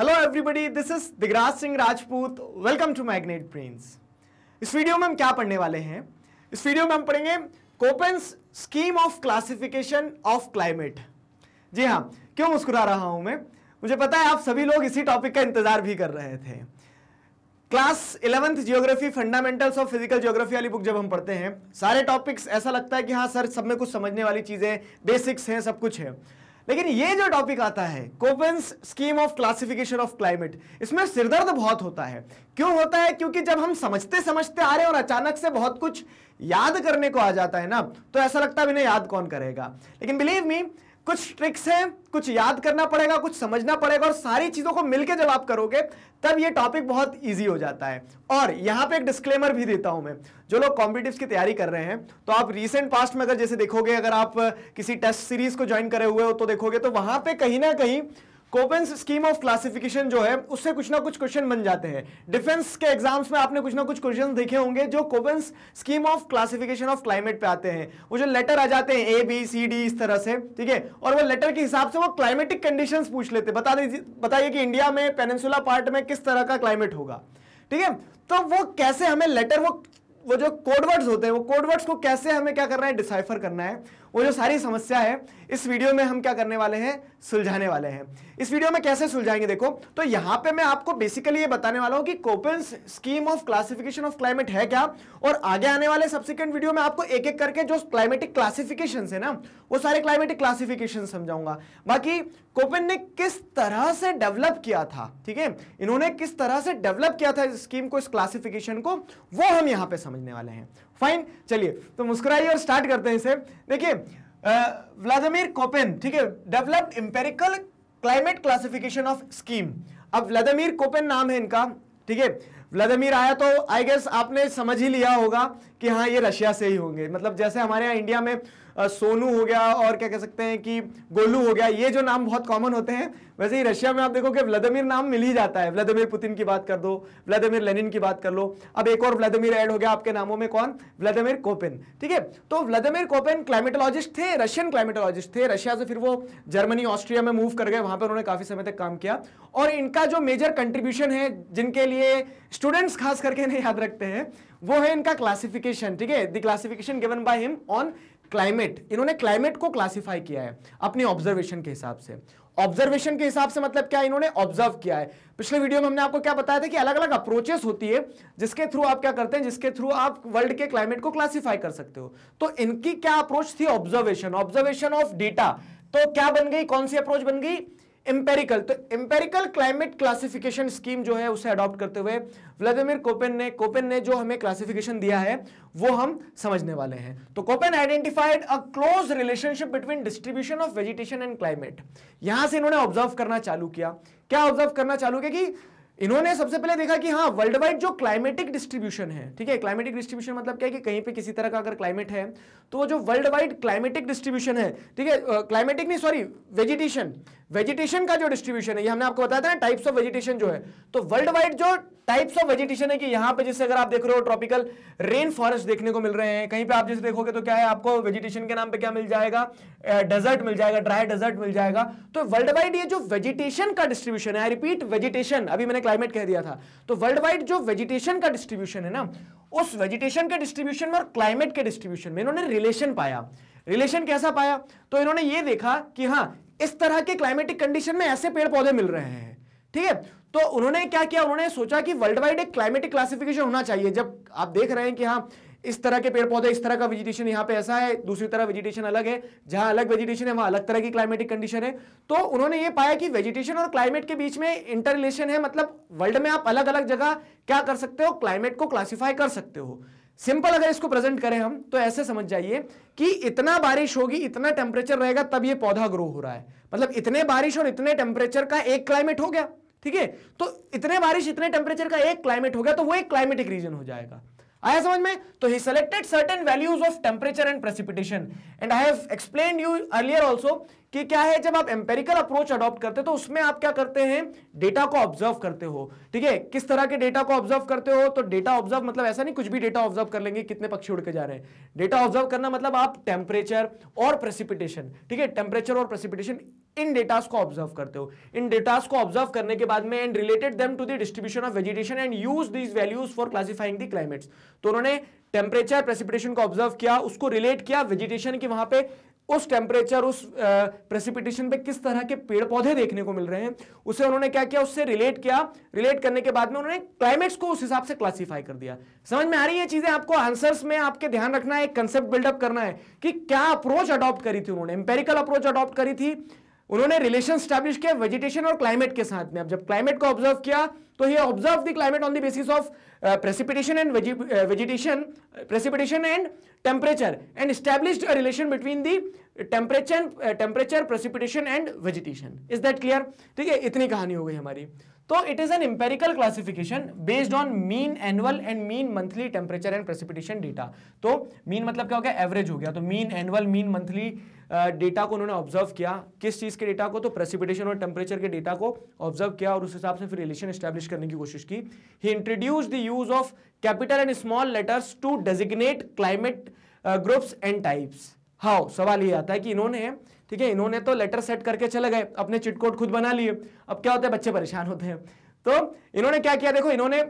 Hello everybody this is Digraj Singh Rajput welcome to Magnet Brains इस video में हम क्या पढ़ने वाले हैं इस वीडियो में हम पढ़ेंगे Koppen's scheme of classification of climate जी हाँ क्यों मुस्कुरा रहा हूँ मैं मुझे पता है आप सभी लोग इसी टॉपिक का इंतजार भी कर रहे थे class eleventh geography fundamentals of physical geography वाली बुक जब हम पढ़ते हैं सारे टॉपिक्स ऐसा लगता है कि हाँ सर सब में कुछ समझने वाली चीज़ें बेसिक्स हैं सब कुछ है लेकिन ये जो टॉपिक आता है Koppen's scheme of classification of climate इसमें सिरदर्द बहुत होता है क्यों होता है क्योंकि जब हम समझते समझते आ रहे हैं और अचानक से बहुत कुछ याद करने को आ जाता है ना तो ऐसा लगता है इन्हें याद कौन करेगा लेकिन बिलीव मी कुछ ट्रिक्स हैं कुछ याद करना पड़ेगा कुछ समझना पड़ेगा और सारी चीज़ों को मिलकर जब आप करोगे तब ये टॉपिक बहुत इजी हो जाता है और यहां पे एक डिस्क्लेमर भी देता हूं मैं जो लोग कॉम्पिटिव की तैयारी कर रहे हैं तो आप रिसेंट पास्ट में अगर जैसे देखोगे अगर आप किसी टेस्ट सीरीज को ज्वाइन करे हुए हो तो देखोगे तो वहां पर कहीं ना कहीं कोपेंस स्कीम ऑफ क्लासिफिकेशन जो है उससे कुछ ना कुछ क्वेश्चन बन जाते हैं डिफेंस के एग्जाम्स में आपने कुछ ना कुछ क्वेश्चन देखे होंगे जो Koppen's scheme of classification of climate पे आते हैं वो जो लेटर आ जाते हैं ए बी सी डी इस तरह से ठीक है और वो लेटर के हिसाब से वो क्लाइमेटिक कंडीशन पूछ लेते बता दीजिए बताइए कि इंडिया में पेनेसुला पार्ट में किस तरह का क्लाइमेट होगा ठीक है तो वो कैसे हमें लेटर वो वो जो कोडवर्ड्स होते हैं वो कोडवर्ड्स को कैसे हमें क्या करना है डिसाइफर करना है वो जो सारी समस्या है इस वीडियो में हम क्या करने वाले हैं सुलझाने वाले हैं इस वीडियो में कैसे सुलझाएंगे देखो तो यहां पे मैं आपको बेसिकली ये बताने वाला हूं कि Koppen scheme of classification of climate है क्या और आगे आने वाले सब्सिक्वेंट वीडियो में आपको एक एक करके जो क्लाइमेटिक क्लासिफिकेशन है ना वो सारे क्लाइमेटिक क्लासिफिकेशन समझाऊंगा बाकी कोपेन ने किस तरह से डेवलप किया था ठीक है इन्होंने किस तरह से डेवलप किया था इस स्कीम को इस क्लासिफिकेशन को वो हम यहाँ पे समझने वाले हैं फाइन चलिए तो मुस्कुराइए और स्टार्ट करते हैं इसे देखिए व्लादिमिर uh, कोपेन ठीक है developed empirical climate classification of scheme अब व्लादिमिर कोपेन नाम है इनका ठीक है व्लादिमिर आया तो आई गेस आपने समझ ही लिया होगा कि हाँ ये रशिया से ही होंगे मतलब जैसे हमारे यहाँ इंडिया में सोनू हो गया और क्या कह सकते हैं कि गोलू हो गया ये जो नाम बहुत कॉमन होते हैं वैसे ही रशिया में आप देखो कि व्लादिमिर नाम मिल ही जाता है व्लादिमिर पुतिन की बात कर दो व्लादिमिर लेनिन की बात कर लो अब एक और व्लादिमिर ऐड हो गया आपके नामों में कौन व्लादिमिर कोपिन ठीक है तो व्लादिमिर कोपिन क्लाइमेटोलॉजिस्ट थे रशियन क्लाइमेटोलॉजिस्ट थे रशिया से फिर वो जर्मनी ऑस्ट्रिया में मूव कर गए वहां पर उन्होंने काफी समय तक काम किया और इनका जो मेजर कंट्रीब्यूशन है जिनके लिए स्टूडेंट्स खास करके नहीं याद रखते हैं वो है इनका क्लासिफिकेशन ठीक है the classification given by him on climate इन्होंने क्लाइमेट को क्लासिफाई किया है अपने ऑब्जर्वेशन के हिसाब से ऑब्जर्वेशन के हिसाब से मतलब क्या इन्होंने ऑब्जर्व किया है पिछले वीडियो में हमने आपको क्या बताया था कि अलग अलग अप्रोचेस होती है जिसके थ्रू आप क्या करते हैं जिसके थ्रू आप वर्ल्ड के क्लाइमेट को क्लासिफाई कर सकते हो तो इनकी क्या अप्रोच थी ऑब्जर्वेशन ऑब्जर्वेशन ऑफ डेटा तो क्या बन गई कौन सी अप्रोच बन गई एम्पेरिकल तो एम्पेरिकल क्लाइमेट क्लासिफिकेशन स्कीम जो है उसे अडॉप्ट करते हुए व्लादिमिर कोपेन ने कोपेन ने जो हमें क्लासिफिकेशन दिया है वो हम समझने वाले हैं तो Koppen identified a close relationship between distribution of vegetation and climate यहां से इन्होंने ऑब्जर्व करना चालू किया क्या ऑब्जर्व करना चालू किया कि इन्होंने सबसे पहले देखा कि हाँ वर्ल्ड वाइड जो क्लाइमेटिक डिस्ट्रीब्यूशन है ठीक है क्लाइमेटिक डिस्ट्रीब्यूशन मतलब क्या है कि कहीं पे किसी तरह का अगर क्लाइमेट है तो वो जो वर्ल्ड वाइड क्लाइमेटिक डिस्ट्रीब्यूशन है ठीक है क्लाइमेटिक नहीं सॉरी वेजिटेशन वेजिटेशन का जो डिस्ट्रीब्यूशन है ये हमने आपको बताया था ना टाइप्स ऑफ वेजिटेशन जो है तो वर्ल्ड वाइड जो टाइप्स ऑफ वेजिटेशन है कि यहाँ पे जैसे अगर आप देख रहे हो ट्रॉपिकल रेन फॉरेस्ट देखने को मिल रहे हैं कहीं पे आप जैसे देखोगे तो क्या है आपको वेजिटेशन के नाम पे क्या मिल जाएगा डेजर्ट मिल जाएगा ड्राई डेजर्ट मिल जाएगा तो वर्ल्ड वाइड ये जो वेजिटेशन का डिस्ट्रीब्यूशन है आई रिपीट वेजिटेशन अभी मैंने क्लाइमेट कह दिया था तो वर्ल्ड वाइड जो वेजिटेशन का डिस्ट्रीब्यूशन है ना उस वेजिटेशन के डिस्ट्रीब्यूशन में और क्लाइमेट के डिस्ट्रीब्यूशन में इन्होंने रिलेशन पाया रिलेशन कैसा पाया तो इन्होंने ये देखा कि हाँ इस तरह के क्लाइमेटिक कंडीशन में ऐसे पेड़ पौधे मिल रहे हैं ठीक है तो उन्होंने क्या किया उन्होंने सोचा कि वर्ल्ड वाइड एक क्लाइमेटिक क्लासिफिकेशन होना चाहिए जब आप देख रहे हैं कि हाँ इस तरह के पेड़ पौधे इस तरह का वेजिटेशन यहाँ पे ऐसा है दूसरी तरह वेजिटेशन अलग है जहां अलग वेजिटेशन है वहां अलग तरह की क्लाइमेटिक कंडीशन है तो उन्होंने ये पाया कि वेजिटेशन और क्लाइमेट के बीच में इंटर है मतलब वर्ल्ड में आप अलग अलग जगह क्या कर सकते हो क्लाइमेट को क्लासीफाई कर सकते हो सिंपल अगर इसको प्रेजेंट करें हम तो ऐसे समझ जाइए कि इतना बारिश होगी इतना टेम्परेचर रहेगा तब ये पौधा ग्रो हो रहा है मतलब इतने बारिश और इतने टेम्परेचर का एक क्लाइमेट हो गया ठीक है तो इतने बारिश इतने टेम्परेचर का एक क्लाइमेट हो गया तो वो एक क्लाइमेटिक रीजन हो जाएगा आया समझ में तो he selected certain values of temperature and precipitation and I have explain you earlier also कि क्या है जब आप एम्पेरिकल अप्रोच अडॉप्ट करते हो तो उसमें आप क्या करते हैं डेटा को ऑब्जर्व करते हो ठीक है किस तरह के डेटा को ऑब्जर्व करते हो तो डेटा ऑब्जर्व मतलब ऐसा नहीं कुछ भी डेटा ऑब्जर्व कर लेंगे कितने पक्षी उड़ के जा रहे हैं डेटा ऑब्जर्व करना मतलब आप टेम्परेचर और प्रेसिपिटेशन ठीक है टेम्परेचर और प्रेसिपिटेशन इन डेटास को ऑब्जर्व करते हो इन डेटास को ऑब्जर्व करने के बाद में and related them to the distribution of vegetation and use these values for classifying the climates तो उन्होंने टेम्परेचर प्रेसिपिटेशन को ऑब्जर्व किया उसको रिलेट किया वेजिटेशन की वहां पे उस टेम्परेचर उस प्रेसिपिटेशन पे किस तरह के पेड़ पौधे देखने को मिल रहे हैं उसे उन्होंने क्या किया उससे रिलेट किया रिलेट करने के बाद में उन्होंने क्लाइमेट्स को उस हिसाब से क्लासीफाई कर दिया समझ में आ रही है चीजें आपको आंसर्स में आपके ध्यान रखना है एक कंसेप्ट बिल्डअप करना है कि क्या अप्रोच अडॉप्ट करी थी उन्होंने एम्पेरिकल अप्रोच अडॉप्ट करी थी उन्होंने रिलेशन स्टैब्लिश किया वेजिटेशन और क्लाइमेट के साथ में अब जब क्लाइमेट को ऑब्जर्व किया तो he observe the climate on the basis of precipitation and vegetation precipitation and temperature and established a relation between the temperature temperature precipitation and vegetation is that clear ठीक है इतनी कहानी हो गई हमारी तो it is an empirical classification based on mean annual and mean monthly temperature and precipitation data तो mean मतलब क्या हो गया एवरेज हो गया तो mean annual mean monthly data को उन्होंने ऑब्जर्व किया किस चीज के डेटा को तो प्रेसिपिटेशन और टेम्परेचर के डेटा को ऑब्जर्व किया और उस हिसाब से फिर रिलेशन स्टैब्लिश करने की कोशिश की he introduce the use of capital and small letters to designate climate groups and types how सवाल ये आता है कि इन्होंने ठीक है इन्होंने तो लेटर सेट करके चले गए अपने चिटकोट खुद बना लिए अब क्या होता है बच्चे परेशान होते हैं तो इन्होंने क्या किया देखो इन्होंने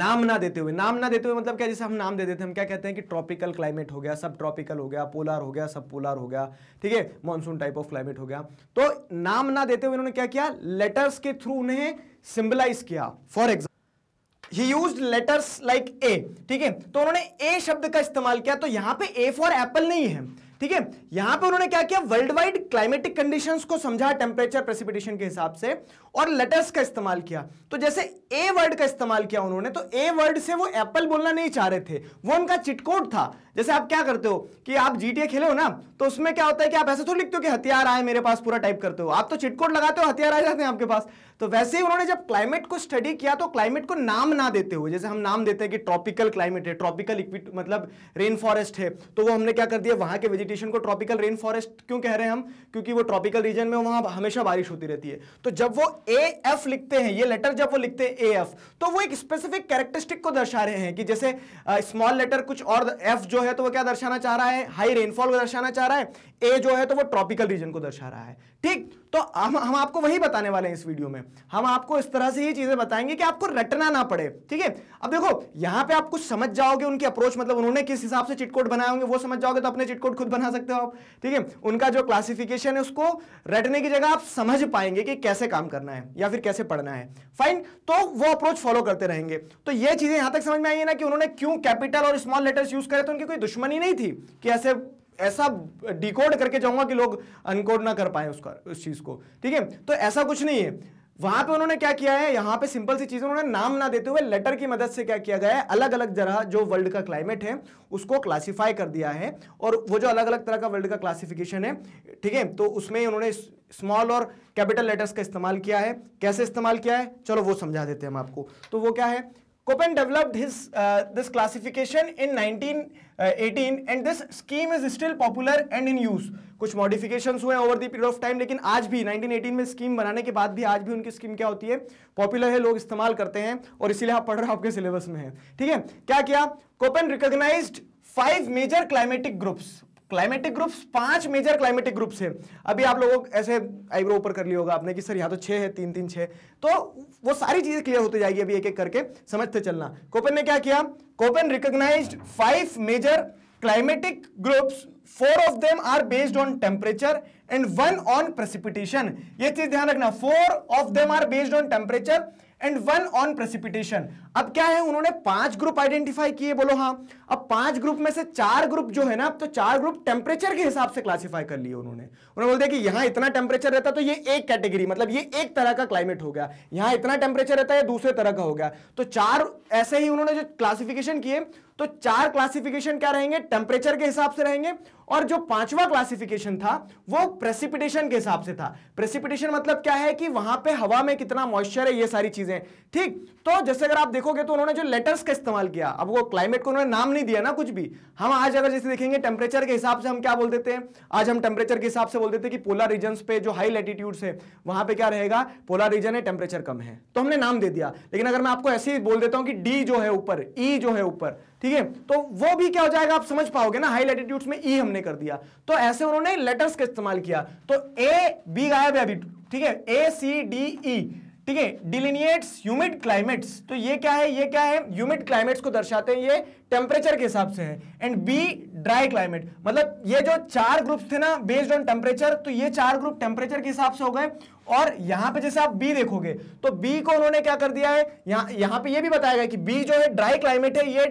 नाम ना देते हुए नाम ना देते हुए मतलब क्या जैसे हम नाम दे देते हैं हम क्या कहते हैं कि ट्रॉपिकल क्लाइमेट हो गया सब ट्रॉपिकल हो गया पोलार हो गया सब पोलार हो गया ठीक है मॉनसून टाइप ऑफ क्लाइमेट हो गया तो नाम ना देते हुए इन्होंने क्या किया लेटर्स के थ्रू उन्हें सिंबलाइज किया for example he use letters like A ठीक है तो उन्होंने ए शब्द का इस्तेमाल किया तो यहां पे ए फॉर एप्पल नहीं है ठीक है यहां पे उन्होंने क्या किया वर्ल्ड वाइड क्लाइमेटिक कंडीशंस को समझा टेम्परेचर प्रेसिपिटेशन के हिसाब से और लेटर्स का इस्तेमाल किया तो जैसे ए वर्ड का इस्तेमाल किया उन्होंने तो ए वर्ड से वो एप्पल बोलना नहीं चाह रहे थे वो उनका चिटकोट था जैसे आप क्या करते हो कि आप जीटीए खेले हो ना तो उसमें क्या होता है कि आप ऐसे थोड़ी लिखते हो कि हथियार आए मेरे पास पूरा टाइप करते हो आप तो चिटकोट लगाते हो हथियार आ जाते हैं आपके पास तो वैसे ही उन्होंने जब क्लाइमेट को स्टडी किया तो क्लाइमेट को नाम ना देते हुए जैसे हम नाम देते हैं कि ट्रॉपिकल क्लाइमेट है ट्रॉपिकल इक्विट मतलब रेन फॉरेस्ट है तो वो हमने क्या कर दिया वहां के वेजिटेशन को ट्रॉपिकल रेन फॉरेस्ट क्यों कह रहे हैं हम क्योंकि वो ट्रॉपिकल रीजन में वहां हमेशा बारिश होती रहती है तो जब वो ए एफ लिखते हैं ये लेटर जब वो लिखते हैं ए एफ तो वो एक स्पेसिफिक कैरेक्टरिस्टिक को दर्शा रहे हैं कि जैसे स्मॉल लेटर कुछ और एफ जो है तो वो क्या दर्शाना चाह रहा है हाई रेनफॉल को दर्शाना चाह रहा है ए जो है तो वो ट्रॉपिकल रीजन को दर्शा रहा है ठीक तो हम हम आपको वही बताने वाले हैं इस वीडियो में हम आपको इस तरह से ये चीजें बताएंगे कि आपको रटना ना पड़े ठीक है अब देखो यहां पे आप कुछ समझ जाओगे उनकी अप्रोच मतलब उन्होंने किस हिसाब से चिटकोट बनाए होंगे वो समझ जाओगे तो अपने चिटकोट खुद बना सकते हो आप ठीक है उनका जो क्लासिफिकेशन है उसको रटने की जगह आप समझ पाएंगे कि कैसे काम करना है या फिर कैसे पढ़ना है फाइन तो वो अप्रोच फॉलो करते रहेंगे तो ये चीजें यहां तक समझ में आई है ना कि उन्होंने क्यों कैपिटल और स्मॉल लेटर्स यूज करे तो उनकी कोई दुश्मनी नहीं थी कि ऐसे ऐसा डिकोड करके जाऊंगा कि लोग अनकोड ना कर पाए उसका उस चीज को ठीक है तो ऐसा कुछ नहीं है वहां पे उन्होंने क्या किया है यहां पे सिंपल सी चीज उन्होंने नाम ना देते हुए लेटर की मदद से क्या किया गया है अलग अलग जरा जो वर्ल्ड का क्लाइमेट है उसको क्लासिफाई कर दिया है और वो जो अलग अलग तरह का वर्ल्ड का क्लासिफिकेशन है ठीक है तो उसमें उन्होंने स्मॉल और कैपिटल लेटर्स का इस्तेमाल किया है कैसे इस्तेमाल किया है चलो वो समझा देते हैं हम आपको तो वो क्या है Copen developed his uh, this classification in 1918 uh, and this scheme is still popular and in use. कुछ मॉडिफिकेशन हुए over the period of time लेकिन आज भी 1918 में स्कीम बनाने के बाद भी आज भी उनकी स्कीम क्या होती है पॉपुलर है लोग इस्तेमाल करते हैं और इसीलिए आप पढ़ रहे हो आपके सिलेबस में है ठीक है क्या किया Koppen recognized five major climatic groups climatic groups पांच मेजर क्लाइमेटिक ग्रुप्स हैं अभी आप लोगों ऐसे आईब्रो ऊपर कर लिया होगा आपने कि सर यहाँ तो छह है तीन तीन छह तो वो सारी चीज़ें क्लियर होती जाएगी अभी एक एक करके समझते चलना कोपन ने क्या किया Koppen recognize five major climatic groups four of them are based on temperature and one on precipitation ये चीज ध्यान रखना four of them are based on temperature and one on precipitation अब क्या है उन्होंने पांच ग्रुप आइडेंटिफाई किए बोलो हाँ अब पांच ग्रुप में से चार ग्रुप जो है ना अब तो चार ग्रुप टेम्परेचर के हिसाब से क्लासिफाई कर लिए उन्होंने उन्होंने बोल दिया कि यहां इतना टेम्परेचर रहता तो ये एक कैटेगरी मतलब ये एक तरह का क्लाइमेट हो गया यहां इतना टेम्परेचर रहता है दूसरे तरह का हो गया तो चार ऐसे ही उन्होंने जो क्लासिफिकेशन किए तो चार क्लासिफिकेशन क्या रहेंगे टेम्परेचर के हिसाब से रहेंगे और जो पांचवा क्लासिफिकेशन था वो प्रेसिपिटेशन के हिसाब से था प्रेसिपिटेशन मतलब क्या है कि वहां पे हवा में कितना मॉइस्चर है ये सारी चीजें ठीक तो जैसे अगर आप देखोगे तो उन्होंने जो लेटर्स का इस्तेमाल किया अब वो क्लाइमेट को उन्होंने नाम नहीं दिया ना कुछ भी हम आज अगर जैसे देखेंगे टेम्परेचर के हिसाब से हम क्या बोल देते हैं आज हम टेम्परेचर के हिसाब से बोल देते हैं कि पोलर रीजन पे जो हाई लेटीट्यूड है वहां पर क्या रहेगा पोलर रीजन है टेम्परेचर कम है तो हमने नाम दे दिया लेकिन अगर मैं आपको ऐसे ही बोल देता हूँ कि डी जो है ऊपर ई e जो है ऊपर ठीक है तो वो भी क्या हो जाएगा आप समझ पाओगे ना हाई लैटिट्यूड्स में ई e हमने कर दिया तो ऐसे उन्होंने लेटर्स का इस्तेमाल किया तो ए बी गायब है अभी ठीक है ए सी डी ई ठीक है डिलिनिएट्स ह्यूमिड क्लाइमेट्स तो ये क्या है ये क्या है ह्यूमिड क्लाइमेट्स को दर्शाते हैं ये टेम्परेचर के हिसाब से है एंड बी ड्राई क्लाइमेट मतलब ये जो चार ग्रुप थे ना बेस्ड ऑन टेम्परेचर तो ये चार ग्रुप टेम्परेचर के हिसाब से हो गए और यहां पे जैसे आप बी देखोगे तो बी को उन्होंने क्या कर दिया है यहां यहां पे ये भी बताया गया कि बी जो है ड्राई क्लाइमेट है ये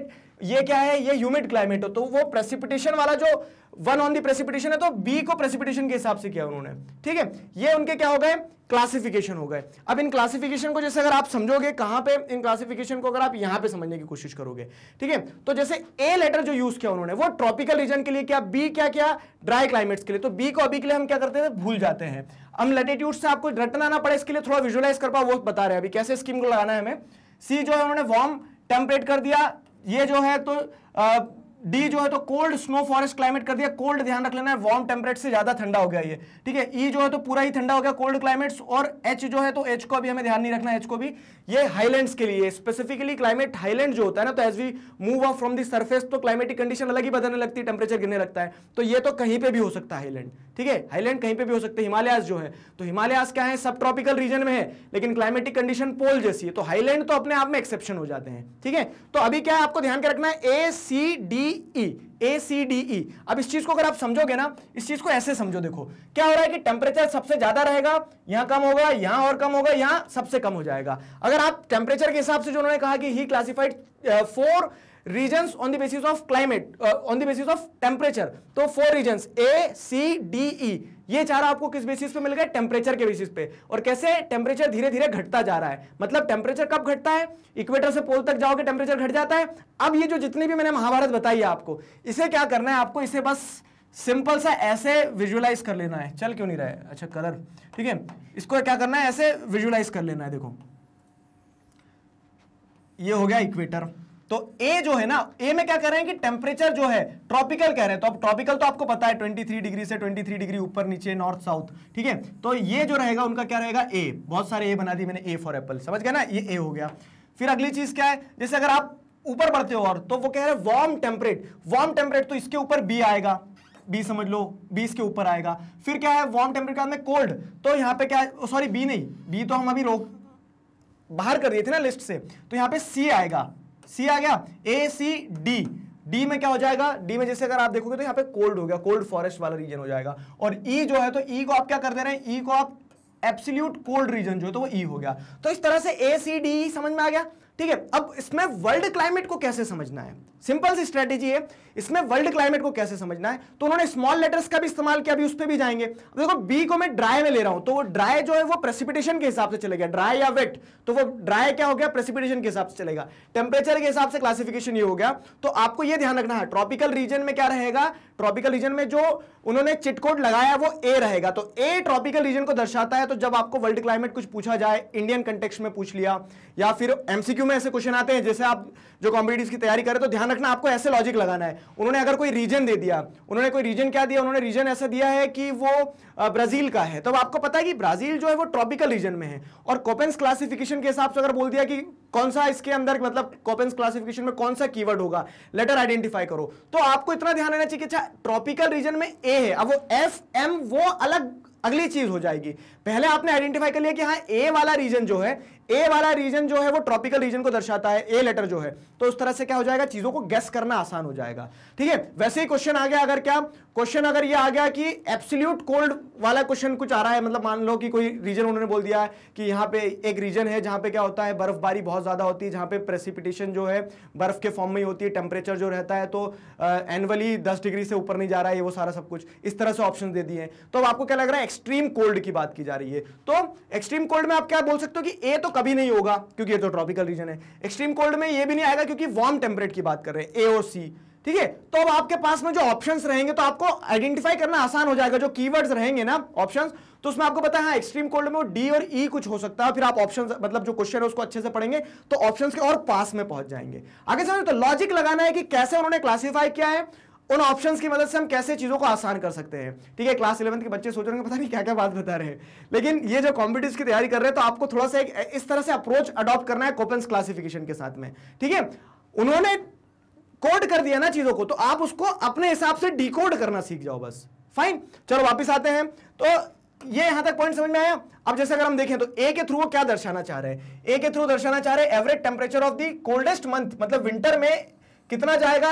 ये क्या है ये ह्यूमिड क्लाइमेट हो तो वो प्रेसिपिटेशन वाला जो वन ऑन दी प्रेसिपिटेशन है तो बी को प्रेसिपिटेशन के हिसाब से किया उन्होंने ठीक है ये उनके क्या हो गए क्लासिफिकेशन हो गए अब इन क्लासिफिकेशन को जैसे अगर आप समझोगे कहां पे इन क्लासिफिकेशन को अगर आप यहां पे समझने की कोशिश करोगे ठीक है तो जैसे ए लेटर जो यूज किया उन्होंने वो ट्रॉपिकल रीजन के लिए क्या बी क्या क्या ड्राई क्लाइमेट्स के लिए तो बी को अभी के लिए हम क्या करते हैं भूल जाते हैं हम लेटिट्यूड से आपको रटना आना पड़े इसके लिए थोड़ा विजुअलाइज कर पाओ वो बता रहे हैं अभी कैसे स्कीम को लगाना है हमें सी जो है उन्होंने वार्म टेम्परेट कर दिया ये जो है तो डी जो है तो कोल्ड स्नो फॉरेस्ट क्लाइमेट कर दिया कोल्ड ध्यान रख लेना है वार्म टेम्परेट से ज्यादा ठंडा हो गया ये ठीक है ई e जो है तो पूरा ही ठंडा हो गया कोल्ड क्लाइमेट्स और एच जो है तो एच को अभी हमें ध्यान नहीं रखना एच को भी ये हाईलैंड्स के लिए स्पेसिफिकली क्लाइमेट हाईलैंड जो होता है ना तो as we move off from the surface तो क्लाइमेटिक कंडीशन अलग ही बदलने लगती है टेम्परेचर गिरने लगता है तो ये तो कहीं पर भी हो सकता है हाईलैंड ठीक है हाईलैंड कहीं पर भी हो सकता है हिमालयाज जो है तो हिमालयाज क्या है सब ट्रॉपिकल रीजन में है लेकिन क्लाइमेटिक कंडीशन पोल जैसी है तो हाईलैंड तो अपने आप में एक्सेप्शन हो जाते हैं ठीक है तो अभी क्या है आपको ध्यान के रखना है ए सी डी ई ए सी डी ई अब इस चीज को अगर आप समझोगे ना इस चीज को ऐसे समझो देखो क्या हो रहा है कि टेम्परेचर सबसे ज्यादा रहेगा यहां कम होगा यहां और कम होगा यहां सबसे कम हो जाएगा अगर आप टेम्परेचर के हिसाब से जो उन्होंने कहा कि he classified four region on the basis of climate on the basis of temperature तो four region A C D E ये चारा आपको किस बेसिस पे मिल गया टेम्परेचर के बेसिस पे और कैसे टेम्परेचर धीरे धीरे घटता जा रहा है मतलब टेम्परेचर कब घटता है इक्वेटर से पोल तक जाओगे टेम्परेचर घट जाता है अब ये जो जितनी भी मैंने महाभारत बताई है आपको इसे क्या करना है आपको इसे बस सिंपल सा ऐसे विजुअलाइज कर लेना है चल क्यों नहीं रहा है अच्छा कलर ठीक है इसको क्या करना है ऐसे विजुअलाइज कर लेना है देखो ये हो गया इक्वेटर तो ए जो है ना ए में क्या कह रहे हैं कि टेम्परेचर जो है ट्रॉपिकल कह रहे हैं तो अब ट्रॉपिकल तो आपको पता है 23 डिग्री से 23 डिग्री ऊपर नीचे नॉर्थ साउथ ठीक है तो ये जो रहेगा उनका क्या रहेगा ए बहुत सारे ए बना दिए मैंने ए फॉर एप्पल समझ गया ना ये ए हो गया फिर अगली चीज क्या है जैसे अगर आप ऊपर बढ़ते हो और तो वो कह रहे हैं वार्म टेम्परेट वार्म टेम्परेट तो इसके ऊपर बी आएगा बी समझ लो बीस के ऊपर आएगा फिर क्या है वार्म टेम्परेट के बाद में कोल्ड तो यहाँ पे क्या सॉरी बी oh, नहीं बी तो हम अभी रोक बाहर कर दिए थे ना लिस्ट से तो यहाँ पे सी आएगा सी आ गया ए सी डी डी में क्या हो जाएगा डी में जैसे अगर आप देखोगे तो यहाँ पे कोल्ड हो गया कोल्ड फॉरेस्ट वाला रीजन हो जाएगा और ई e जो है तो ई e को आप क्या कर दे रहे हैं ई e को आप एब्सोल्यूट कोल्ड रीजन जो है तो वो ई e हो गया तो इस तरह से ए सी डी समझ में आ गया ठीक है अब इसमें वर्ल्ड क्लाइमेट को कैसे समझना है सिंपल सी स्ट्रेटेजी है इसमें वर्ल्ड क्लाइमेट को कैसे समझना है तो उन्होंने स्मॉल लेटर्स का भी इस्तेमाल किया अभी उस पर भी जाएंगे देखो बी को मैं ड्राई में ले रहा हूं तो वो ड्राई जो है वो प्रेसिपिटेशन के हिसाब से चलेगा ड्राई या वेट तो वो ड्राई क्या हो गया प्रेसिपिटेशन के हिसाब से चलेगा टेम्परेचर के हिसाब से क्लासिफिकेशन ये हो गया तो आपको यह ध्यान रखना है ट्रॉपिकल रीजन में क्या रहेगा ट्रॉपिकल रीजन में जो उन्होंने चिटकोड लगाया वो ए रहेगा तो ए ट्रॉपिकल रीजन को दर्शाता है तो जब आपको वर्ल्ड क्लाइमेट कुछ पूछा जाए इंडियन कंटेक्स में पूछ लिया या फिर एमसीक्यू में ऐसे क्वेश्चन आते हैं जैसे आप जो कॉम्पिटिटिव की तैयारी करे तो ध्यान रखना आपको ऐसे लॉजिक लगाना है उन्होंने अगर कोई रीजन दे दिया उन्होंने कोई रीजन क्या दिया उन्होंने रीजन ऐसा दिया है कि वो ब्राजील का है तो आपको पता है कि ब्राजील जो है वो ट्रॉपिकल रीजन में है और कॉपेंस क्लासिफिकेशन के हिसाब से अगर बोल दिया कि कौन सा इसके अंदर मतलब कॉपेंस क्लासिफिकेशन में कौन सा कीवर्ड होगा लेटर आइडेंटिफाई करो तो आपको इतना ध्यान रहना चाहिए कि अच्छा ट्रॉपिकल रीजन में ए है अब वो एफ एम वो अलग अगली चीज हो जाएगी पहले आपने आइडेंटिफाई कर लिया कि हाँ ए वाला रीजन जो है ए वाला रीजन जो है वो ट्रॉपिकल रीजन को दर्शाता है ए लेटर जो है तो उस तरह से क्या हो जाएगा चीजों को गैस करना आसान हो जाएगा ठीक है वैसे ही क्वेश्चन आ गया अगर क्या क्वेश्चन अगर ये आ गया कि एप्सिल्यूट कोल्ड वाला क्वेश्चन कुछ आ रहा है मतलब मान लो कि कोई रीजन उन्होंने बोल दिया है कि यहाँ पे एक रीजन है जहां पे क्या होता है बर्फबारी बहुत ज्यादा होती है जहां पे प्रेसिपिटेशन जो है बर्फ के फॉर्म में ही होती है टेम्परेचर जो रहता है तो एनुअली दस डिग्री से ऊपर नहीं जा रहा है वो सारा सब कुछ इस तरह से ऑप्शन दे दिए तो अब आपको क्या लग रहा है एक्सट्रीम कोल्ड की बात की जा रही है तो एक्सट्रीम कोल्ड में आप क्या बोल सकते हो कि ए तो भी नहीं होगा क्योंकि ये तो ट्रॉपिकल रीजन है एक्सट्रीम कोल्ड में ये भी नहीं आएगा क्योंकि वार्म टेम्परेट की बात कर रहे हैं ए सी ठीक है तो अब आपके पास में जो ऑप्शंस रहेंगे तो आपको आइडेंटिफाई करना आसान हो जाएगा जो कीवर्ड्स रहेंगे ना ऑप्शंस तो उसमें आपको पता है एक्सट्रीम हाँ, कोल्ड में वो डी और ई e कुछ हो सकता है फिर आप ऑप्शंस मतलब जो क्वेश्चन है उसको अच्छे से पढ़ेंगे तो ऑप्शंस के और पास में पहुंच जाएंगे आगे समझ तो लॉजिक लगाना है कि कैसे उन्होंने क्लासीफाई किया है उन ऑप्शंस की मदद से हम कैसे चीज़ों को आसान कर सकते हैं ठीक है क्लास इलेवंथ के बच्चे सोच रहे हैं पता नहीं क्या क्या बात बता रहे हैं लेकिन ये जो कॉम्पिटिव की तैयारी कर रहे हैं तो आपको थोड़ा सा एक इस तरह से अप्रोच अडॉप्ट करना है कोपन्स क्लासिफिकेशन के साथ में ठीक है उन्होंने कोड कर दिया ना चीज़ों को तो आप उसको अपने हिसाब से डिकोड करना सीख जाओ बस फाइन चलो वापिस आते हैं तो ये यहां तक पॉइंट समझ में आया अब जैसे अगर हम देखें तो ए के थ्रू वो क्या दर्शाना चाह रहे हैं ए के थ्रू दर्शाना चाह रहे हैं average temperature of the coldest month मतलब विंटर में कितना जाएगा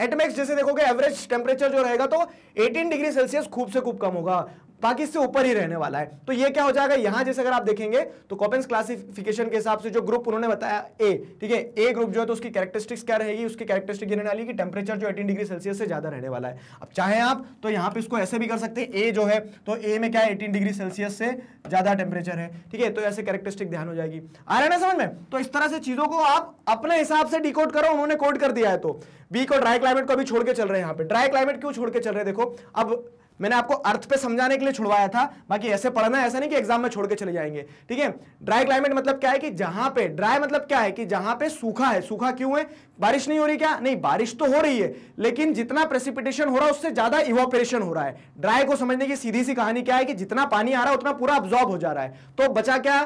एटमैक्स जैसे देखोगे एवरेज टेम्परेचर जो रहेगा तो 18 डिग्री सेल्सियस खूब से खूब कम होगा बाकी इससे ऊपर ही रहने वाला है तो ये क्या हो जाएगा यहां जैसे अगर आप देखेंगे तो कॉपेंस क्लासिफिकेशन के हिसाब से जो ग्रुप उन्होंने बताया ए ठीक है ए ग्रुप जो है तो उसकी कैरेक्टरिस्टिक्स क्या रहेगी उसकी कैरेक्टरिस्टिक ये रहने वाली कि टेम्परेचर जो एटीन डिग्री सेल्सियस से ज्यादा रहने वाला है अब चाहे आप तो यहां पर इसको ऐसे भी कर सकते हैं ए जो है तो ए में क्या है एटीन डिग्री सेल्सियस से ज्यादा टेम्परेचर है ठीक है तो ऐसे कैरेक्टरिस्टिक ध्यान हो जाएगी आ रहा है ना समझ में तो इस तरह से चीजों को आप अपने हिसाब से डिकोड करो उन्होंने कोड कर दिया है तो बी को ड्राई क्लाइमेट को अभी छोड़ के चल रहे हैं यहाँ पे ड्राई क्लाइमेट क्यों छोड़ के चल रहे हैं देखो अब मैंने आपको अर्थ पे समझाने के लिए छुड़वाया था बाकी ऐसे पढ़ना है ऐसा नहीं कि एग्जाम में छोड़ के चले जाएंगे ठीक है ड्राई क्लाइमेट मतलब क्या है कि जहां पे ड्राई मतलब क्या है कि जहां पे सूखा है सूखा क्यों है बारिश नहीं हो रही क्या नहीं बारिश तो हो रही है लेकिन जितना प्रेसिपिटेशन हो रहा है उससे ज्यादा इवोपरेशन हो रहा है ड्राई को समझने की सीधी सी कहानी क्या है कि जितना पानी आ रहा है उतना पूरा ऑब्जॉर्ब हो जा रहा है तो बचा क्या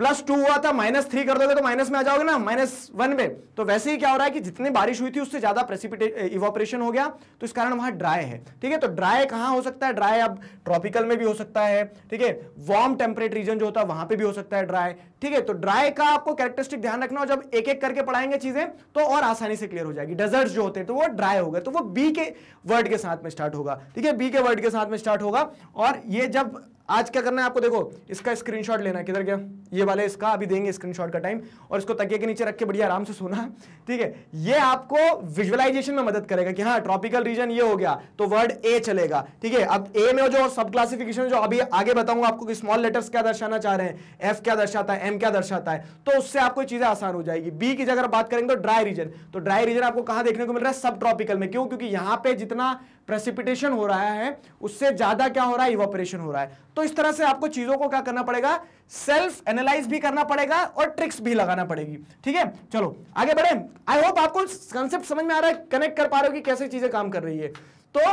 प्लस टू हुआ था माइनस थ्री कर दोगे तो माइनस में आ जाओगे ना माइनस वन में तो वैसे ही क्या हो रहा है कि जितनी बारिश हुई थी उससे ज्यादा इवोपरेशन हो गया तो इस कारण वहां ड्राई है ठीक है तो ड्राई कहां हो सकता है ड्राई अब ट्रॉपिकल में भी हो सकता है ठीक है वार्म टेम्परेट रीजन जो होता है वहां पर भी हो सकता है ड्राई ठीक है तो ड्राई का आपको कैरेक्टरिस्टिक ध्यान रखना हो जब एक एक करके पढ़ाएंगे चीजें तो और आसानी से क्लियर हो जाएगी डेजर्ट जो होते हैं तो वो ड्राई हो गए तो वो बी के वर्ड के साथ में स्टार्ट होगा ठीक है बी के वर्ड के साथ में स्टार्ट होगा और ये जब आज क्या करना है आपको देखो इसका स्क्रीनशॉट लेना किधर गया ये वाले इसका अभी देंगे स्क्रीनशॉट का टाइम और इसको तकिए के नीचे रख के बढ़िया आराम से सोना ठीक है ये आपको विजुअलाइजेशन में मदद करेगा कि हाँ ट्रॉपिकल रीजन ये हो गया तो वर्ड ए चलेगा ठीक है अब ए में जो सब क्लासिफिकेशन जो अभी आगे बताऊंगा आपको कि स्मॉल लेटर्स क्या दर्शाना चाह रहे हैं एफ क्या दर्शाता है एम क्या दर्शाता है तो उससे आपको चीजें आसान हो जाएगी बी की जगह बात करेंगे तो ड्राई रीजन तो ड्राई रीजन आपको कहां देखने को मिल रहा है सब ट्रॉपिकल में क्यों क्योंकि यहां पे जितना प्रेसिपिटेशन हो रहा है उससे ज्यादा क्या हो रहा है इवोपरेशन हो रहा है तो इस तरह से आपको चीजों को क्या करना पड़ेगा सेल्फ एनालाइज भी करना पड़ेगा और ट्रिक्स भी लगाना पड़ेगी ठीक है चलो आगे बढ़े आई होप आपको कंसेप्ट समझ में आ रहा है कनेक्ट कर पा रहे हो कि कैसे चीजें काम कर रही है तो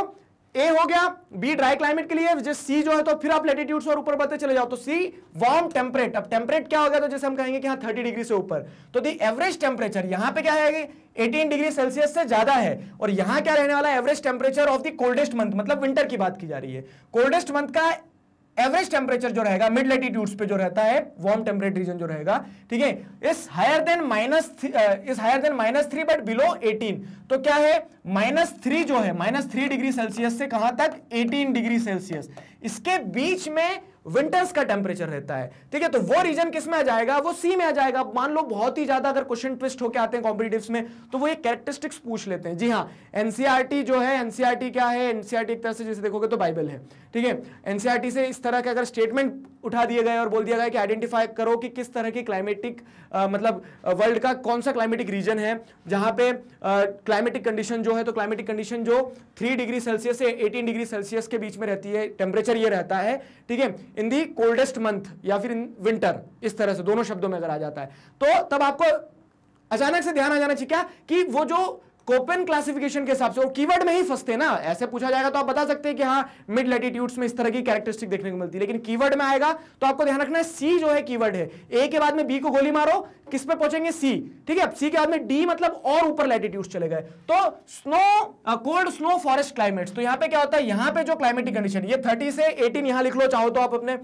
ए हो गया बी ड्राई क्लाइमेट के लिए सी जो है तो फिर आप लेटीट्यूड और ऊपर बढ़ते चले जाओ तो सी वार्म टेम्परेट अब टेम्परेट क्या हो गया तो जैसे हम कहेंगे कि हाँ थर्टी डिग्री से ऊपर तो दी एवरेज टेम्परेचर यहां पे क्या है एटीन डिग्री सेल्सियस से ज्यादा है और यहां क्या रहने वाला average temperature of the coldest month मतलब विंटर की बात की जा रही है कोल्डेस्ट मंथ का एवरेज टेम्परेचर जो रहेगा मिड लेटीट्यूड्स पे जो रहता है वार्म टेम्परेट रीजन जो रहेगा ठीक है is higher than minus is higher than minus three but below eighteen तो क्या है माइनस थ्री जो है माइनस थ्री डिग्री सेल्सियस से कहां तक एटीन डिग्री सेल्सियस इसके बीच में विंटर्स का टेम्परेचर रहता है ठीक है तो वो रीजन किस में आ जाएगा वो सी में आ जाएगा मान लो बहुत ही ज्यादा अगर क्वेश्चन ट्विस्ट होकर आते हैं कॉम्पिटेटिव में तो वो ये कैरेक्टरिस्टिक्स पूछ लेते हैं जी हाँ एनसीआरटी e जो है एनसीआरटी e क्या है एनसीआरटी e एक तरह से जैसे देखोगे तो बाइबल है ठीक है एनसीईआरटी e से इस तरह के अगर स्टेटमेंट उठा दिए गए और बोल दिया गया कि आइडेंटिफाई करो कि किस तरह की क्लाइमेटिक मतलब वर्ल्ड का कौन सा क्लाइमेटिक रीजन है जहां पे क्लाइमेटिक कंडीशन जो है तो क्लाइमेटिक कंडीशन जो थ्री डिग्री सेल्सियस से एटीन डिग्री सेल्सियस के बीच में रहती है टेम्परेचर ये रहता है ठीक है इन दी कोल्डेस्ट मंथ या फिर इन विंटर इस तरह से दोनों शब्दों में अगर आ जाता है तो तब आपको अचानक से ध्यान आ जाना चाहिए क्या कि वो जो कोपेन क्लासिफिकेशन के हिसाब से और कीवर्ड में ही फंसते ना ऐसे पूछा जाएगा तो आप बता सकते हैं कि हाँ मिड लेटीट्यूड्स में इस तरह की कैरेक्टरिस्टिक देखने को मिलती है लेकिन कीवर्ड में आएगा तो आपको ध्यान रखना है सी जो है कीवर्ड है ए के बाद में बी को गोली मारो किस पे पहुंचेंगे सी ठीक है सी के बाद में डी मतलब और ऊपर लेटीट्यूड चले गए तो snow cold snow forest climate तो यहाँ पे क्या होता है यहाँ पे जो क्लाइमेटिक कंडीशन ये थर्टी से एटीन यहाँ लिख लो चाहो तो आप अपने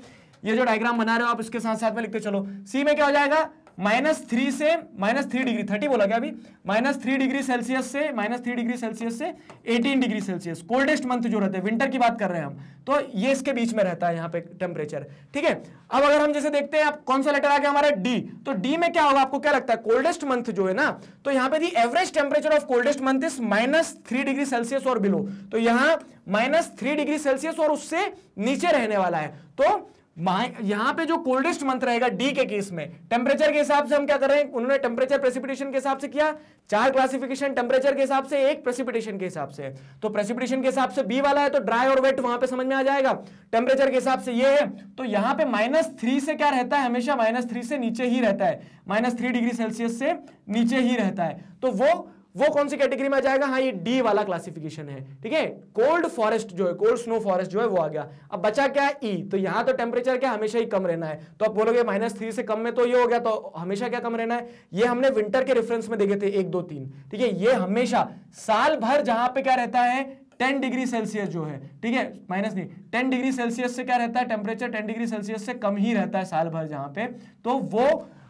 ये जो डायग्राम बना रहे हो आप इसके साथ साथ में लिखते चलो सी में क्या हो जाएगा माइनस थ्री से माइनस थ्री डिग्री थर्टी बोला गया अभी माइनस थ्री डिग्री सेल्सियस से माइनस थ्री डिग्री सेल्सियस से eighteen degree Celsius coldest month जो रहते हैं विंटर की बात कर रहे हैं हम तो ये इसके बीच में रहता है यहाँ पे टेम्परेचर ठीक है अब अगर हम जैसे देखते हैं आप कौन सा लेटर आ गया हमारा डी तो डी में क्या होगा आपको क्या लगता है कोल्डेस्ट मंथ जो है ना तो यहाँ पे the average temperature of coldest month is minus degree Celsius और बिलो तो यहाँ माइनस डिग्री सेल्सियस और उससे नीचे रहने वाला है तो यहां पे जो कोल्डेस्ट मंथ रहेगा डी के केस में टेम्परेचर के हिसाब से हम क्या कर रहे हैं उन्होंने टेम्परेचर प्रेसिपिटेशन के हिसाब से किया चार क्लासिफिकेशन टेम्परेचर के हिसाब से एक प्रेसिपिटेशन के हिसाब से तो प्रेसिपिटेशन के हिसाब से बी वाला है तो ड्राई और वेट वहां पे समझ में आ जाएगा टेम्परेचर के हिसाब से ये है तो यहाँ पे माइनस थ्री से क्या रहता है हमेशा माइनस थ्री से नीचे ही रहता है माइनस थ्री डिग्री सेल्सियस से नीचे ही रहता है तो वो वो कौन सी कैटेगरी में आ जाएगा हाँ ये डी वाला क्लासिफिकेशन है ठीक है कोल्ड फॉरेस्ट जो है कोल्ड स्नो फॉरेस्ट जो है वो आ गया अब बचा क्या है ई e, तो यहां तो टेम्परेचर क्या हमेशा ही कम रहना है तो आप बोलोगे माइनस थ्री से कम में तो ये हो गया तो हमेशा क्या कम रहना है ये हमने विंटर के रेफरेंस में देखे थे एक दो तीन ठीक है ये हमेशा साल भर जहां पे क्या रहता है टेन डिग्री सेल्सियस जो है ठीक है माइनस नहीं टेन डिग्री सेल्सियस से क्या रहता है टेम्परेचर टेन डिग्री सेल्सियस से कम ही रहता है साल भर जहां पे तो वो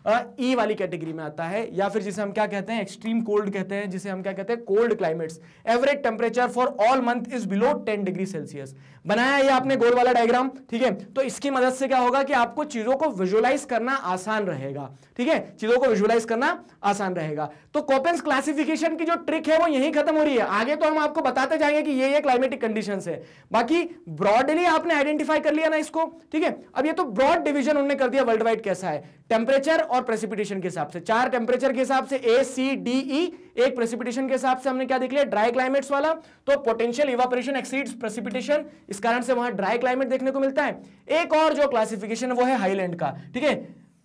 ई e वाली कैटेगरी में आता है या फिर जिसे हम क्या कहते हैं एक्सट्रीम कोल्ड कहते हैं जिसे हम क्या कहते हैं cold climates average temperature for all month is below ten degree Celsius बनाया ये आपने गोल वाला डायग्राम ठीक है तो इसकी मदद से क्या होगा कि आपको चीजों को विजुअलाइज करना आसान रहेगा ठीक है चीजों को विजुअलाइज करना आसान रहेगा तो कॉपेंस क्लासिफिकेशन की जो ट्रिक है वो यही खत्म हो रही है आगे तो हम आपको बताते जाएंगे कि ये ये क्लाइमेटिक कंडीशन है बाकी ब्रॉडली आपने आइडेंटिफाई कर लिया ना इसको ठीक है अब ये तो ब्रॉड डिविजन उन्होंने कर दिया वर्ल्ड वाइड कैसा है टेम्परेचर और प्रेसिपिटेशन के हिसाब से चार टेम्परेचर के हिसाब से ए सी डी ई एक प्रेसिपिटेशन के हिसाब से हमने क्या देख लिया ड्राई क्लाइमेट्स वाला तो पोटेंशियल इवापोरेशन एक्सीड्स प्रेसिपिटेशन इस कारण से वहां ड्राई क्लाइमेट देखने को मिलता है एक और जो क्लासिफिकेशन वो है हाईलैंड का ठीक है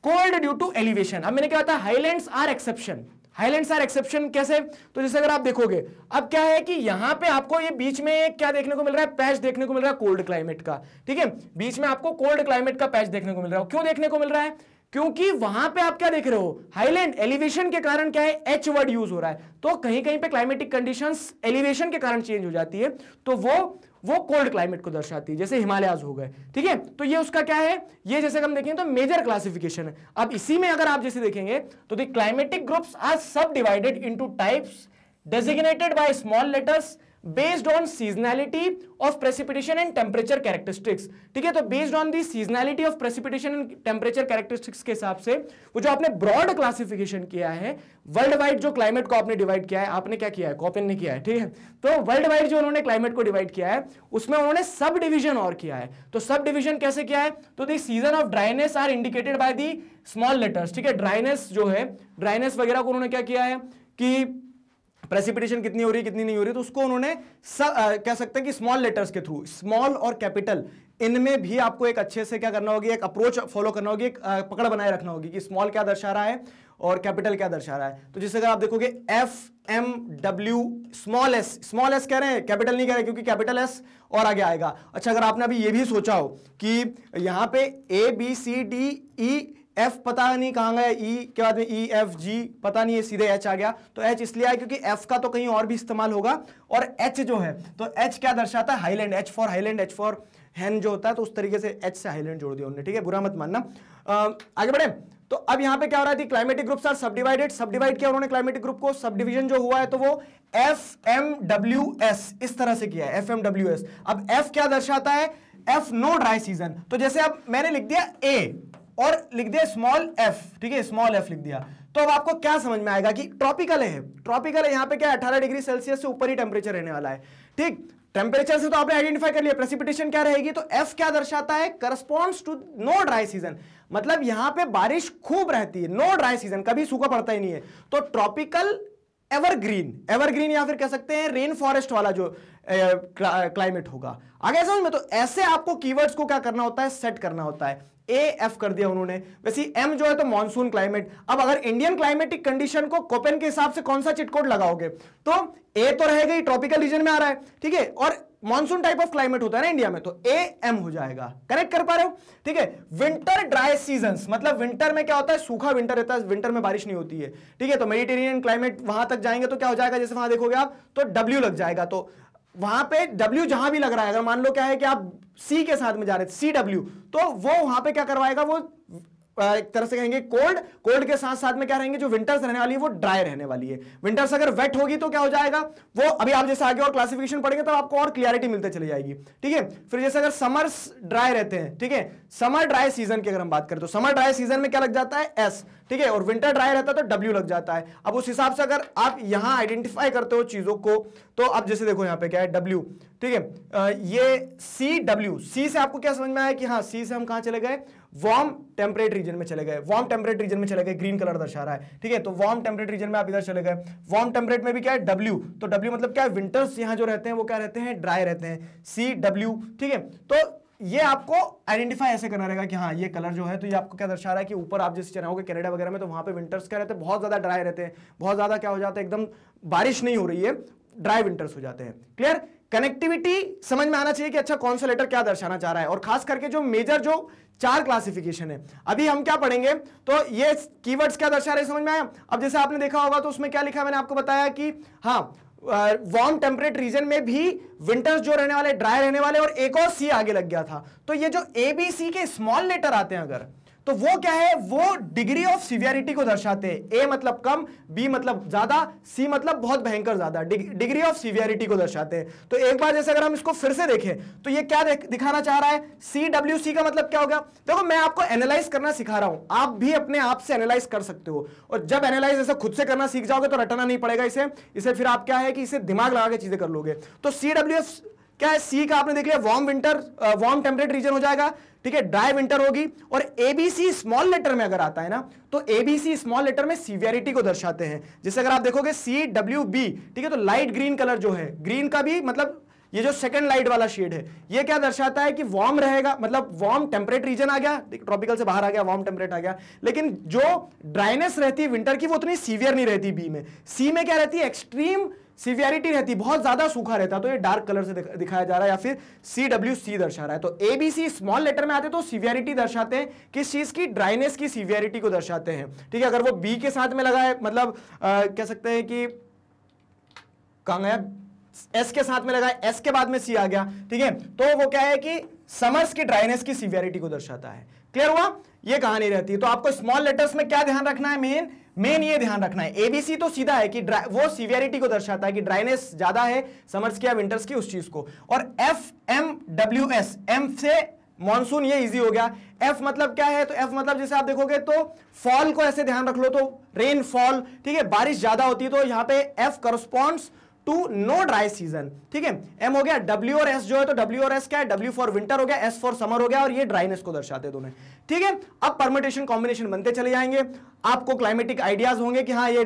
कोल्ड ड्यू टू एलिवेशन अब मैंने क्या था highland are exception highlands are exception कैसे तो जैसे अगर आप देखोगे अब क्या है कि यहां पे आपको ये बीच में क्या देखने को मिल रहा है पैच देखने को मिल रहा है कोल्ड क्लाइमेट का ठीक है बीच में आपको कोल्ड क्लाइमेट का पैच देखने को मिल रहा है क्यों देखने को मिल रहा है क्योंकि वहां पे आप क्या देख रहे हो हाईलैंड एलिवेशन के कारण क्या है एच वर्ड यूज हो रहा है तो कहीं कहीं पे क्लाइमेटिक कंडीशंस एलिवेशन के कारण चेंज हो जाती है तो वो वो कोल्ड क्लाइमेट को दर्शाती है जैसे हिमालयाज हो गए ठीक है तो ये उसका क्या है ये जैसे हम देखें तो मेजर क्लासिफिकेशन है अब इसी में अगर आप जैसे देखेंगे तो climatic groups are subdivided into types designated by small letters based on seasonality of precipitation and temperature characteristics ठीक है तो based on the seasonality of precipitation and temperature characteristics के हिसाब से वो जो आपने ब्रॉड क्लासिफिकेशन किया है वर्ल्ड वाइड जो क्लाइमेट को आपने डिवाइड किया है आपने क्या किया है कॉपिन ने किया है ठीक है तो वर्ल्ड वाइड जो उन्होंने क्लाइमेट को डिवाइड किया है उसमें उन्होंने सब डिविजन और किया है तो सब डिविजन कैसे किया है तो the season of dryness are indicated by the small letters ठीक है ड्राइनेस जो है ड्राइनेस वगैरह को उन्होंने क्या किया है कि प्रेसिपिटेशन कितनी हो रही है कितनी नहीं हो रही तो उसको उन्होंने कह सकते हैं कि स्मॉल लेटर्स के थ्रू स्मॉल और कैपिटल इनमें भी आपको एक अच्छे से क्या करना होगी एक अप्रोच फॉलो करना होगी एक पकड़ बनाए रखना होगी कि स्मॉल क्या दर्शा रहा है और कैपिटल क्या दर्शा रहा है तो जैसे अगर आप देखोगे F M W small S small S कह रहे हैं कैपिटल नहीं कह रहे क्योंकि कैपिटल एस और आगे आएगा अच्छा अगर आपने अभी ये भी सोचा हो कि यहाँ पे A B C D E F पता नहीं कहाँ गया ई e के बाद में ई एफ जी पता नहीं है सीधे एच आ गया तो एच इसलिए आया क्योंकि एफ का तो कहीं और भी इस्तेमाल होगा और एच जो है तो एच क्या दर्शाता है highland H for highland H for हैन जो होता है तो उस तरीके से एच से हाईलैंड जोड़ दिया उन्होंने ठीक है बुरा मत मानना आगे बढ़े तो अब यहां पे क्या हो रहा है climatic groups are subdivided subdivide किया उन्होंने क्लाइमेटिक ग्रुप को सब डिवीजन जो हुआ है तो वो एफ एम डब्ल्यू एस इस तरह से किया है एफ एम डब्ल्यू एस अब एफ क्या दर्शाता है एफ नो ड्राई सीजन तो जैसे अब मैंने लिख दिया ए और लिख दिया स्मॉल एफ ठीक है स्मॉल एफ लिख दिया तो अब आपको क्या समझ में आएगा कि ट्रॉपिकल है ट्रॉपिकल है यहाँ पे क्या अठारह डिग्री सेल्सियस से ऊपर ही टेम्परेचर रहने वाला है ठीक टेम्परेचर से तो आपने आइडेंटिफाई कर लिया प्रेसिपिटेशन क्या रहेगी तो एफ क्या दर्शाता है corresponds to no dry season मतलब यहां पे बारिश खूब रहती है नो ड्राई सीजन कभी सूखा पड़ता ही नहीं है तो ट्रॉपिकल एवरग्रीन एवरग्रीन या फिर कह सकते हैं रेन फॉरेस्ट वाला जो क्लाइमेट होगा आगे समझ में तो ऐसे आपको कीवर्ड्स को क्या करना होता है सेट करना होता है ए एफ कर दिया उन्होंने वैसे एम जो है तो मॉनसून क्लाइमेट अब अगर इंडियन क्लाइमेटिक कंडीशन को कोपेन के हिसाब से कौन सा चिटकोट लगाओगे तो ए तो रहेगा ही ट्रॉपिकल रीजन में आ रहा है ठीक है और मॉनसून टाइप ऑफ क्लाइमेट होता है ना इंडिया में तो ए एम हो जाएगा करेक्ट कर पा रहे हो ठीक है विंटर ड्राई सीजन मतलब विंटर में क्या होता है सूखा विंटर रहता है विंटर में बारिश नहीं होती है ठीक है तो मेडिटेरियन क्लाइमेट वहां तक जाएंगे तो क्या हो जाएगा जैसे वहां देखोगे आप तो डब्ल्यू लग जाएगा तो वहां पे डब्ल्यू जहां भी लग रहा है अगर मान लो क्या है कि आप सी के साथ में जा रहे थे सी डब्ल्यू तो वो वहां पे क्या करवाएगा वो एक तरह से कहेंगे कोल्ड कोल्ड के साथ साथ में क्या रहेंगे जो विंटर्स रहने वाली है वो ड्राई रहने वाली है विंटर्स अगर वेट होगी तो क्या हो जाएगा वो अभी आप जैसे आगे और क्लासिफिकेशन पढ़ेंगे तो आपको और क्लियरिटी मिलते चली जाएगी ठीक है फिर जैसे अगर समर ड्राई रहते हैं ठीक है समर ड्राई सीजन की अगर हम बात करें तो समर ड्राई सीजन में क्या लग जाता है एस ठीक है और विंटर ड्राई रहता है तो डब्ल्यू लग जाता है अब उस हिसाब से अगर आप यहां आइडेंटिफाई करते हो चीजों को तो आप जैसे देखो यहां पे क्या है डब्ल्यू ठीक है ये सी डब्ल्यू सी से आपको क्या समझ में आया कि हाँ सी से हम कहा चले गए वार्म टेम्परेट रीजन में चले गए वार्म टेम्परेट रीजन में चले गए ग्रीन कलर दर्शा रहा है ठीक है तो वार्म टेम्परेट रीजन में आप इधर चले गए वार्म टेम्परेट में भी क्या है डब्ल्यू तो डब्ल्यू मतलब क्या है विंटर्स यहाँ जो रहते हैं वो क्या रहते हैं ड्राई रहते हैं सी डब्ल्यू ठीक है तो ये आपको आइडेंटिफाई ऐसे करना रहेगा कि हाँ ये कलर जो है तो ये आपको क्या दर्शा रहा है कि ऊपर आप जैसे चलाओगे कनाडा वगैरह में तो वहाँ पे विंटर्स क्या रहते हैं बहुत ज़्यादा ड्राई रहते हैं बहुत ज़्यादा क्या हो जाता है एकदम बारिश नहीं हो रही है ड्राई विंटर्स हो जाते हैं क्लियर कनेक्टिविटी समझ में आना चाहिए कि अच्छा कौन सा लेटर क्या दर्शाना चाह रहा है और खास करके जो मेजर जो चार क्लासिफिकेशन है अभी हम क्या पढ़ेंगे तो ये कीवर्ड्स क्या दर्शा रहे समझ में आया अब जैसे आपने देखा होगा तो उसमें क्या लिखा मैंने आपको बताया कि हाँ वार्म टेम्परेट रीजन में भी विंटर्स जो रहने वाले ड्राई रहने वाले और एक और सी आगे लग गया था तो ये जो ए बी सी के स्मॉल लेटर आते हैं अगर तो वो क्या है वो डिग्री ऑफ सिवियरिटी को दर्शाते हैं ए मतलब कम बी मतलब ज्यादा सी मतलब बहुत भयंकर ज्यादा डिग्री ऑफ सिवियरिटी को दर्शाते हैं तो एक बार जैसे अगर हम इसको फिर से देखें तो ये क्या दिखाना चाह रहा है सी डब्ल्यू सी का मतलब क्या हो गया देखो मैं आपको एनालाइज करना सिखा रहा हूं आप भी अपने आप से एनालाइज कर सकते हो और जब एनालाइज ऐसा खुद से करना सीख जाओगे तो रटना नहीं पड़ेगा इसे इसे फिर आप क्या है कि इसे दिमाग लगा के चीजें कर लोगे तो सी डब्ल्यू एफ क्या है सी का आपने देख लिया warm winter warm temperate region हो जाएगा ठीक है ड्राई विंटर होगी और एबीसी स्मॉल लेटर में अगर आता है ना तो एबीसी स्मॉल लेटर में सीवियरिटी को दर्शाते हैं जैसे अगर आप देखोगे सी डब्ल्यू बी ठीक है तो लाइट ग्रीन कलर जो है ग्रीन का भी मतलब ये जो सेकंड लाइट वाला शेड है ये क्या दर्शाता है कि वार्म रहेगा मतलब वार्म टेम्परेट रीजन आ गया ट्रॉपिकल से बाहर आ गया वार्म टेम्परेट आ गया लेकिन जो ड्राइनेस रहती है विंटर की वो उतनी सीवियर नहीं रहती बी में सी में क्या रहती है एक्सट्रीम सीवियरिटी रहती बहुत ज्यादा सूखा रहता तो ये डार्क कलर से दिखाया जा रहा है या फिर सी डब्ल्यू सी दर्शा रहा है तो एबीसी स्मॉल लेटर में आते तो सीवियरिटी दर्शाते हैं किस चीज की ड्राइनेस की सीवियरिटी को दर्शाते हैं ठीक है अगर वो बी के साथ में लगा है मतलब आ, कह सकते हैं कि कहा एस के साथ में लगा है एस के बाद में सी आ गया ठीक है तो वो क्या है कि समर्स की ड्राइनेस की सीवियरिटी को दर्शाता है क्लियर हुआ ये कहानी रहती है तो आपको स्मॉल लेटर्स में क्या ध्यान रखना है मेन मेन ये ध्यान रखना है एबीसी तो सीधा है कि वो सीवियरिटी को दर्शाता है कि ड्राइनेस ज्यादा है समर्स की या विंटर्स की उस चीज को और F M W S M से मॉनसून ये इजी हो गया एफ मतलब क्या है तो एफ मतलब जैसे आप देखोगे तो फॉल को ऐसे ध्यान रख लो तो रेनफॉल ठीक है बारिश ज्यादा होती है तो यहां पे F corresponds to no dry season ठीक है एम हो गया डब्ल्यू और एस जो है तो डब्ल्यू और एस क्या है डब्ल्यू फॉर विंटर हो गया एस फॉर समर हो गया और ये ड्राइनेस को दर्शाते हैं दोनों ठीक है अब परमिटेशन कॉम्बिनेशन बनते चले जाएंगे आपको क्लाइमेटिक आइडियाज होंगे कि हाँ ये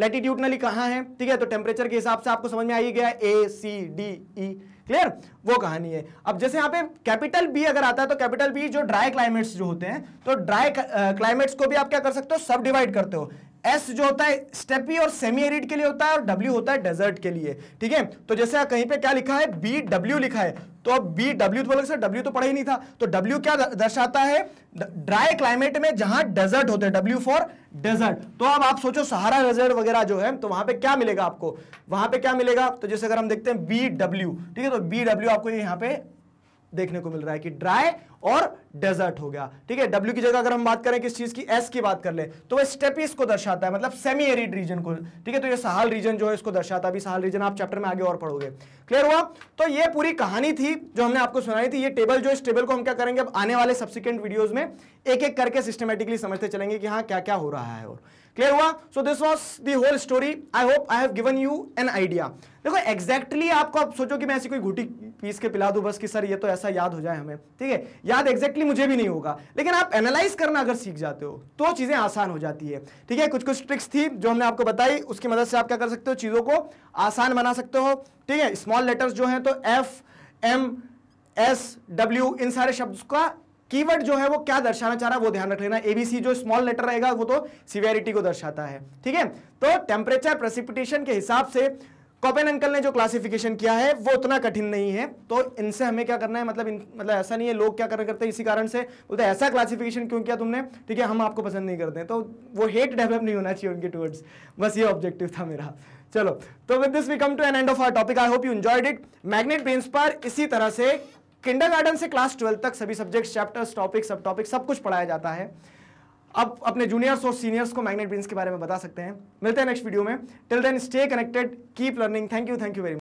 लेटिट्यूडनली कहाँ है ठीक है तो टेम्परेचर के हिसाब से आपको समझ में आई गया ए सी डी ई क्लियर वो कहानी है अब जैसे यहाँ पे कैपिटल बी अगर आता है तो कैपिटल बी जो ड्राई क्लाइमेट्स जो होते हैं तो ड्राई क्लाइमेट्स को भी आप क्या कर सकते हो सब डिवाइड करते हो एस जो होता है स्टेपी और सेमी एरिड के लिए होता है और डब्ल्यू होता है डेजर्ट के लिए ठीक है तो जैसे कहीं पे क्या लिखा है बी डब्ल्यू लिखा है तो अब बी डब्ल्यू तो सर डब्ल्यू तो पढ़ा ही नहीं था तो डब्ल्यू क्या दर्शाता है ड्राई क्लाइमेट में जहां डेजर्ट होते हैं डब्ल्यू फॉर डेजर्ट तो अब आप सोचो सहारा डेजर्ट वगैरह जो है तो वहां पे क्या मिलेगा आपको वहां पे क्या मिलेगा तो जैसे अगर हम देखते हैं बी डब्ल्यू ठीक है तो बी डब्ल्यू आपको यहां पे देखने को मिल रहा है कि ड्राई और डेजर्ट हो गया ठीक है डब्ल्यू की जगह अगर हम बात करें किस चीज की एस की बात कर ले तो वह स्टेपिस को दर्शाता है मतलब सेमी एरिड रीजन को ठीक है तो ये सहाल रीजन जो है इसको दर्शाता है अभी सहाल रीजन आप चैप्टर में आगे और पढ़ोगे क्लियर हुआ तो ये पूरी कहानी थी जो हमने आपको सुनाई थी ये टेबल जो इस टेबल को हम क्या करेंगे अब आने वाले सब्सिक्वेंट वीडियोज में एक एक करके सिस्टमेटिकली समझते चलेंगे कि हाँ क्या क्या हो रहा है और क्लियर हुआ so this was the whole story I hope I have given you an idea देखो एक्जैक्टली exactly आपको आप सोचो कि मैं ऐसी कोई घुटी पीस के पिला दू बस कि सर ये तो ऐसा याद हो जाए हमें ठीक है याद एग्जैक्टली exactly मुझे भी नहीं होगा लेकिन आप एनालाइज करना अगर सीख जाते हो तो चीज़ें आसान हो जाती है ठीक है कुछ कुछ ट्रिक्स थी जो हमने आपको बताई उसकी मदद से आप क्या कर सकते हो चीज़ों को आसान बना सकते हो ठीक है स्मॉल लेटर्स जो है तो एफ एम एस डब्ल्यू इन सारे शब्द का कीवर्ड जो है वो क्या दर्शाना चाह रहा है वो ध्यान रख लेना एबीसी जो स्मॉल लेटर रहेगा वो तो सीवियरिटी को दर्शाता है ठीक है तो टेम्परेचर प्रेसिपिटेशन के हिसाब से कॉपेन अंकल ने जो क्लासिफिकेशन किया है वो उतना कठिन नहीं है तो इनसे हमें क्या करना है मतलब इन, मतलब ऐसा नहीं है लोग क्या कर करते हैं इसी कारण से बोलते हैं ऐसा क्लासिफिकेशन क्यों किया तुमने ठीक है हम आपको पसंद नहीं करते तो वो हेट डेवलप नहीं होना चाहिए उनके टूवर्ड्स बस ये ऑब्जेक्टिव था मेरा चलो तो with this we come to an end of our topic I hope you enjoyed it Magnet Brains पर इसी तरह से किंडरगार्टन से क्लास ट्वेल्थ तक सभी सब्जेक्ट्स चैप्टर्स टॉपिक सब टॉपिक सब कुछ पढ़ाया जाता है अब अपने जूनियर्स और सीनियर्स को मैग्नेट बीन्स के बारे में बता सकते हैं मिलते हैं नेक्स्ट वीडियो में till then stay connected keep learning thank you thank you very much